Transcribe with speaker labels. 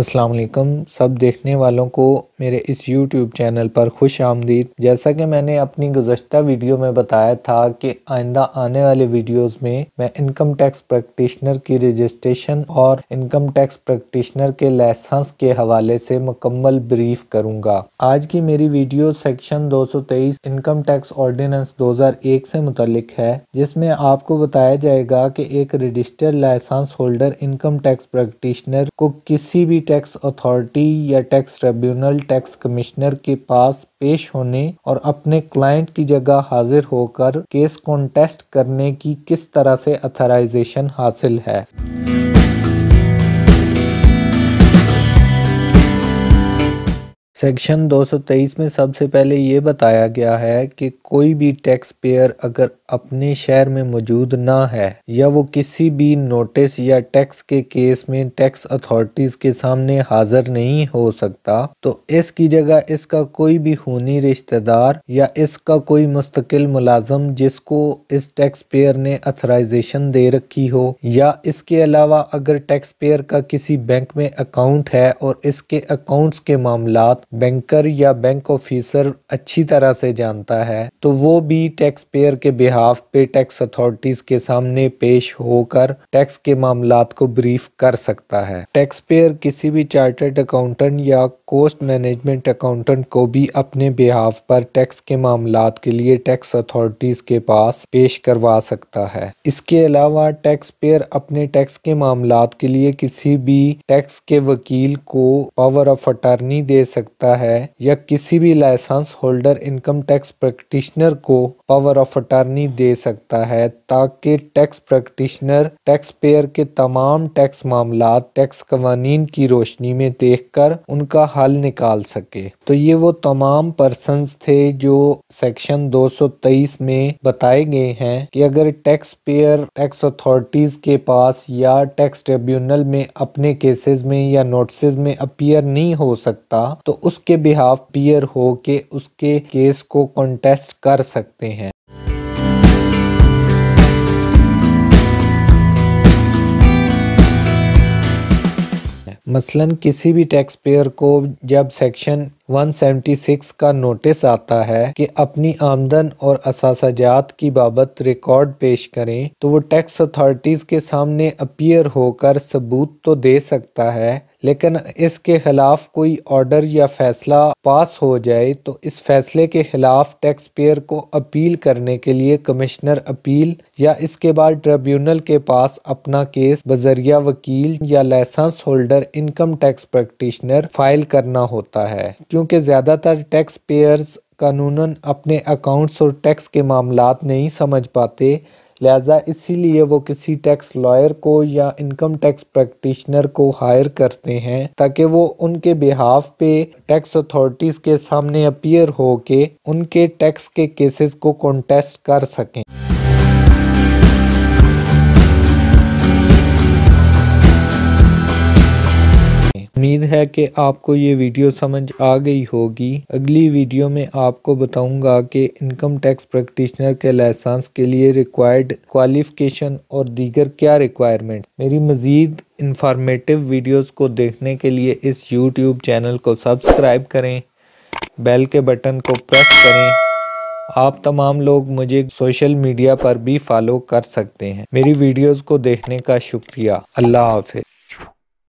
Speaker 1: अस्सलाम वालेकुम सब देखने वालों को मेरे इस YouTube चैनल पर खुश आमदीद जैसा कि मैंने अपनी गुजशत वीडियो में बताया था कि आइंदा आने वाले वीडियोस में मैं इनकम टैक्स प्रैक्टिशनर की रजिस्ट्रेशन और इनकम टैक्स प्रैक्टिशनर के लाइसेंस के हवाले से मुकम्मल ब्रीफ करूंगा आज की मेरी video section 223 income tax ordinance 2001 से मुतलिक है जिसमें आपको बताया जाएगा कि एक registered licence holder income tax practitioner को किसी भी टैक्स अथॉरिटी या टैक्स ट्रिब्यूनल टैक्स कमिश्नर के पास पेश होने और अपने क्लाइंट की जगह हाजिर होकर केस कॉन्टेस्ट करने की किस तरह से अथराइजेशन हासिल है सेक्शन 223 में सबसे पहले ये बताया गया है कि कोई भी टैक्स पेयर अगर अपने शहर में मौजूद ना है या वो किसी भी नोटिस या टैक्स के केस में टैक्स अथॉरिटीज़ के सामने हाजिर नहीं हो सकता तो इसकी जगह इसका कोई भी खूनी रिश्तेदार या इसका कोई मुस्तकिल मुलाजम जिसको इस टैक्स पेयर ने अथराइजेशन दे रखी हो या इसके अलावा अगर टैक्स पेयर का किसी बैंक में अकाउंट है और इसके अकाउंट्स के मामला बैंकर या बैंक ऑफिसर अच्छी तरह से जानता है तो वो भी टैक्स पेयर के बिहाफ पे टैक्स अथॉरिटीज के सामने पेश होकर टैक्स के मामला को ब्रीफ कर सकता है टैक्स पेयर किसी भी चार्टर्ड अकाउंटेंट या कोस्ट मैनेजमेंट अकाउंटेंट को भी अपने बिहाफ पर टैक्स के मामला के लिए टैक्स अथॉरिटीज के पास पेश करवा सकता है इसके अलावा टैक्स पेयर अपने टैक्स के मामला के लिए किसी भी टैक्स के वकील को पावर ऑफ अटर्नी दे सकता सकता है या किसी भी licence holder income tax practitioner को पावर ऑफ अटॉर्नी दे सकता है ताकि टैक्स प्रैक्टिशनर टैक्स पेयर के तमाम टैक्स मामला टैक्स कवानीन की रोशनी में देख कर उनका हल निकाल सके तो ये वो तमाम पर्सन थे जो सेक्शन 223 में बताए गए हैं कि अगर टैक्स पेयर टैक्स अथॉरिटीज के पास या टैक्स ट्रिब्यूनल में अपने केसेस में या नोटिस में अपियर नहीं हो सकता तो उसके बिहाफ पियर हो के उसके केस को कॉन्टेस्ट कर सकते हैं मसलन किसी भी टैक्स पेयर को जब सेक्शन 176 का नोटिस आता है कि अपनी आमदन और असाजात की बाबत रिकॉर्ड पेश करें तो वो टैक्स अथॉरिटीज़ के सामने अपीयर होकर सबूत तो दे सकता है लेकिन इसके ख़िलाफ़ कोई ऑर्डर या फ़ैसला पास हो जाए तो इस फ़ैसले के ख़िलाफ़ टैक्स पेयर को अपील करने के लिए कमिश्नर अपील या इसके बाद ट्रिब्यूनल के पास अपना केस बजरिया वकील या licence holder income tax practitioner file करना होता है क्योंकि ज़्यादातर टैक्स पेयर्स कानूनन अपने अकाउंट्स और टैक्स के मामला नहीं समझ पाते लिहाजा इसीलिए वो किसी टैक्स लॉयर को या इनकम टैक्स प्रैक्टिशनर को हायर करते हैं ताकि वो उनके बिहाफ पे टैक्स अथॉरिटीज़ के सामने अपीयर हो के उनके टैक्स के केसेस को कॉन्टेस्ट कर सकें उम्मीद है कि आपको ये वीडियो समझ आ गई होगी अगली वीडियो में आपको बताऊंगा कि इनकम टैक्स प्रैक्टिशनर के लाइसेंस के लिए रिक्वायर्ड क्वालिफिकेशन और दीगर क्या रिक्वायरमेंट मेरी मज़ीद इंफॉर्मेटिव वीडियोस को देखने के लिए इस यूट्यूब चैनल को सब्सक्राइब करें बेल के बटन को प्रेस करें आप तमाम लोग मुझे सोशल मीडिया पर भी फॉलो कर सकते हैं मेरी वीडियोस को देखने का शुक्रिया अल्लाह हाफिज़